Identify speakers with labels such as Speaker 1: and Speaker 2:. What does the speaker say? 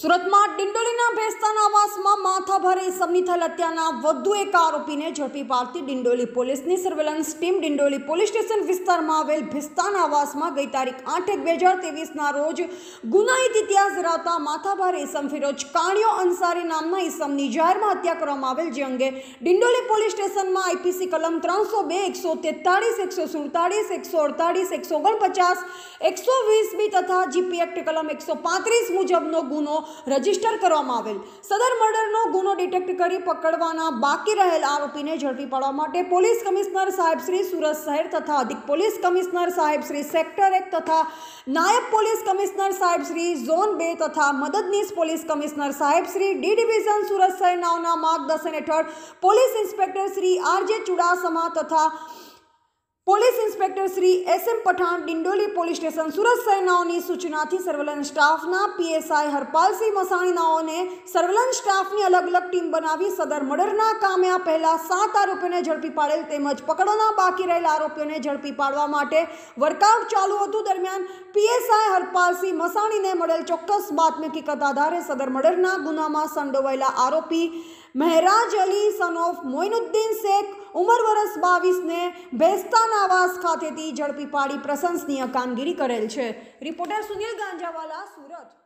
Speaker 1: સુરતમાં ડિંડોલીના ભેસ્તાના આવાસમાં માથાભારે સમી થયેલ હત્યાના વધુ એક આરોપીને ઝડપી પાડતી ડિંડોલી પોલીસની surveillance team Dindoli police station વિસ્તારમાં આવેલ ભિસ્તાના આવાસમાં ગઈ તારીખ આઠ એક બે હજાર ત્રેવીસના રોજ ગુનાહિત ઇતિહાસ ધરાવતા માથાભારે ઇસમ ફિરોજ કાણિયો અંસારી નામના ઇસમની જાહેરમાં હત્યા કરવામાં આવેલ જે અંગે ડિંડોલી પોલીસ સ્ટેશનમાં આઈપીસી કલમ ત્રણસો બે એકસો તેતાળીસ એકસો સુડતાળીસ એકસો અડતાળીસ એકસો ઓગણપચાસ એકસો વીસ બી તથા જીપી એક્ટ કલમ એકસો પાંત્રીસ મુજબનો ગુનો રજીસ્ટર કરવામાં આવેલ સદર મર્ડરનો ગુનો ડિટેક્ટ કરી પકડવાના બાકી રહેલ આરોપીને ઝડપી પાડવા માટે પોલીસ કમિશનર સાહેબ શ્રી સુરત શહેર તથા અધિક પોલીસ કમિશનર સાહેબ શ્રી સેક્ટર એક તથા નાયબ પોલીસ કમિશનર સાહેબ શ્રી ઝોન બે તથા મદદનીશ પોલીસ કમિશનર સાહેબ શ્રી ડી ડિવિઝન સુરત શહેર નામના માર્ગદર્શન હેઠળ police inspector Shri RJ Chudasama તથા inspector Shri S M Pathan Dindoli police station Surat સેનાઓની સૂચનાથી સર્વેલન્સ સ્ટાફના પીએસઆઈ હરપાલસિંહ મસાણીનાઓને સર્વેલન્સ સ્ટાફની અલગ અલગ ટીમ બનાવી સદર મર્ડરના કામે આ પહેલા સાત આરોપીઓને ઝડપી પાડેલ તેમજ પકડવાના બાકી રહેલા આરોપીઓને ઝડપી પાડવા માટે વર્કઆઉટ ચાલુ હતું દરમિયાન પીએસઆઈ હરપાલસિંહ મસાણીને મળેલ ચોક્કસ બાતમી હકીકત આધારે સદર મર્ડરના ગુનામાં સંડોવાયેલા આરોપી મહેરાજ અલી સન ઓફ મોઇનુદ્દીન શેખ ઉંમર વર્ષ બાવીસને બેસ્તાના આવાસ ખાતેથી ઝડપી પાડી પ્રશંસનીય કામગીરી કરેલ છે રિપોર્ટર સુનિલ ગાંજાવાલા સુરત